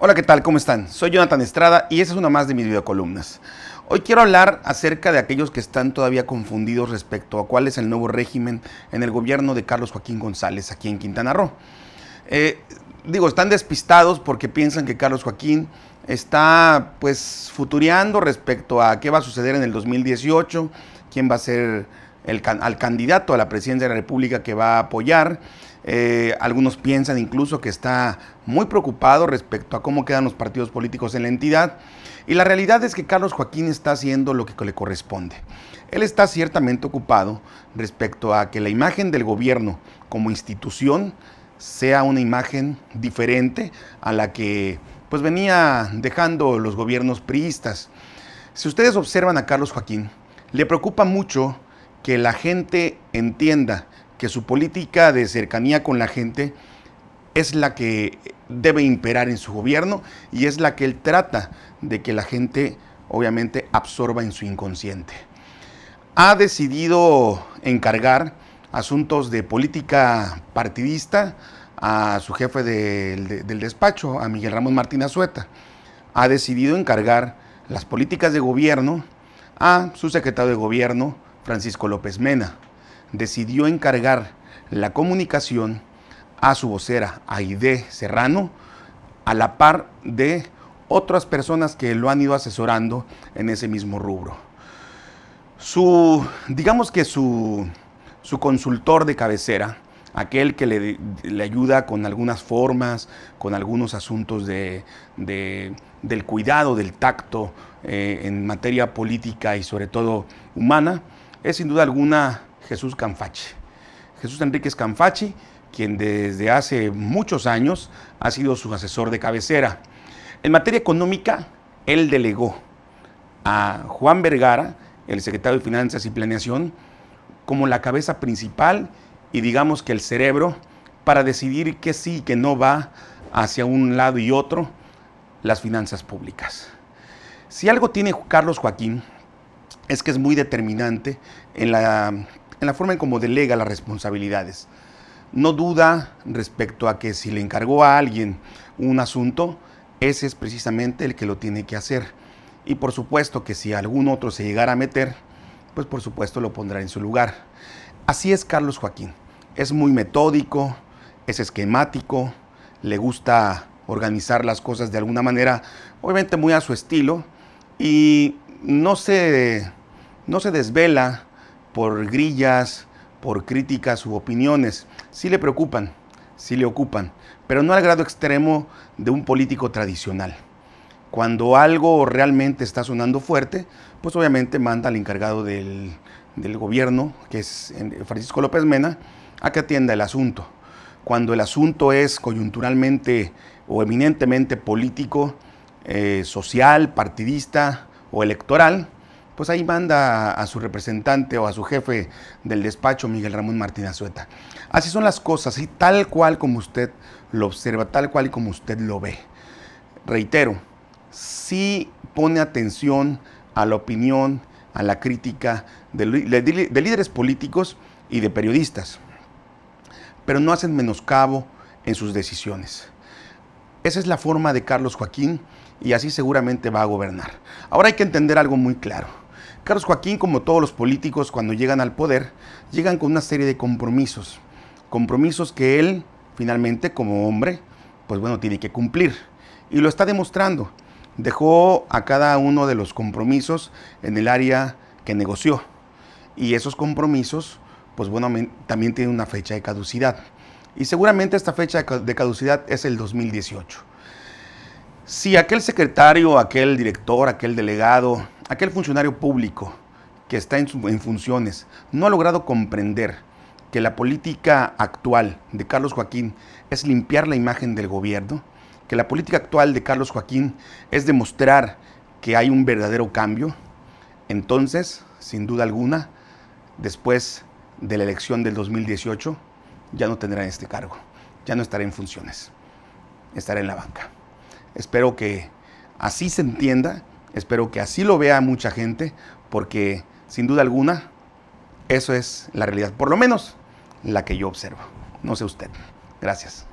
Hola, ¿qué tal? ¿Cómo están? Soy Jonathan Estrada y esta es una más de mis videocolumnas. Hoy quiero hablar acerca de aquellos que están todavía confundidos respecto a cuál es el nuevo régimen en el gobierno de Carlos Joaquín González aquí en Quintana Roo. Eh, digo, están despistados porque piensan que Carlos Joaquín está pues futureando respecto a qué va a suceder en el 2018, quién va a ser al candidato a la presidencia de la República que va a apoyar. Eh, algunos piensan incluso que está muy preocupado respecto a cómo quedan los partidos políticos en la entidad. Y la realidad es que Carlos Joaquín está haciendo lo que le corresponde. Él está ciertamente ocupado respecto a que la imagen del gobierno como institución sea una imagen diferente a la que pues venía dejando los gobiernos priistas. Si ustedes observan a Carlos Joaquín, le preocupa mucho que la gente entienda que su política de cercanía con la gente es la que debe imperar en su gobierno y es la que él trata de que la gente obviamente absorba en su inconsciente. Ha decidido encargar asuntos de política partidista a su jefe del, despacho, a Miguel Ramón Martín Azueta. Ha decidido encargar las políticas de gobierno a su secretario de gobierno, Francisco López Mena, decidió encargar la comunicación a su vocera Aide Serrano, a la par de otras personas que lo han ido asesorando en ese mismo rubro. Su, digamos que su, su consultor de cabecera, aquel que le, ayuda con algunas formas, con algunos asuntos del cuidado, del tacto eh, en materia política y sobre todo humana, es sin duda alguna Jesús Canfachi. Jesús Enríquez Canfachi, quien desde hace muchos años ha sido su asesor de cabecera. En materia económica, él delegó a Juan Vergara, el secretario de Finanzas y Planeación, como la cabeza principal y digamos que el cerebro para decidir que sí y que no va hacia un lado y otro las finanzas públicas. Si algo tiene Carlos Joaquín, es que es muy determinante en la, forma en cómo delega las responsabilidades. No duda respecto a que si le encargó a alguien un asunto, ese es precisamente el que lo tiene que hacer. Y por supuesto que si algún otro se llegara a meter, pues por supuesto lo pondrá en su lugar. Así es Carlos Joaquín. Es muy metódico, es esquemático, le gusta organizar las cosas de alguna manera, obviamente muy a su estilo, y no se no se desvela por grillas, por críticas u opiniones. Sí le preocupan, sí le ocupan, pero no al grado extremo de un político tradicional. Cuando algo realmente está sonando fuerte, pues obviamente manda al encargado del, del gobierno, que es Francisco López Mena, a que atienda el asunto. Cuando el asunto es coyunturalmente o eminentemente político, eh, social, partidista o electoral, pues ahí manda a, su representante o a su jefe del despacho, Miguel Ramón Martínez Azueta. Así son las cosas, y tal cual como usted lo observa, tal cual y como usted lo ve. Reitero, sí pone atención a la opinión, a la crítica de, de líderes políticos y de periodistas, pero no hacen menoscabo en sus decisiones. Esa es la forma de Carlos Joaquín y así seguramente va a gobernar. Ahora hay que entender algo muy claro. Carlos Joaquín, como todos los políticos, cuando llegan al poder, llegan con una serie de compromisos. Compromisos que él, finalmente, como hombre, pues bueno, tiene que cumplir. Y lo está demostrando. Dejó a cada uno de los compromisos en el área que negoció. Y esos compromisos, pues bueno, también tienen una fecha de caducidad. Y seguramente esta fecha de caducidad es el 2018. Si aquel secretario, aquel director, aquel delegado aquel funcionario público que está en, funciones no ha logrado comprender que la política actual de Carlos Joaquín es limpiar la imagen del gobierno, que la política actual de Carlos Joaquín es demostrar que hay un verdadero cambio, entonces, sin duda alguna, después de la elección del 2018, ya no tendrá este cargo, ya no estará en funciones, estará en la banca. Espero que así se entienda Espero que así lo vea mucha gente, porque sin duda alguna, eso es la realidad, por lo menos la que yo observo. No sé usted. Gracias.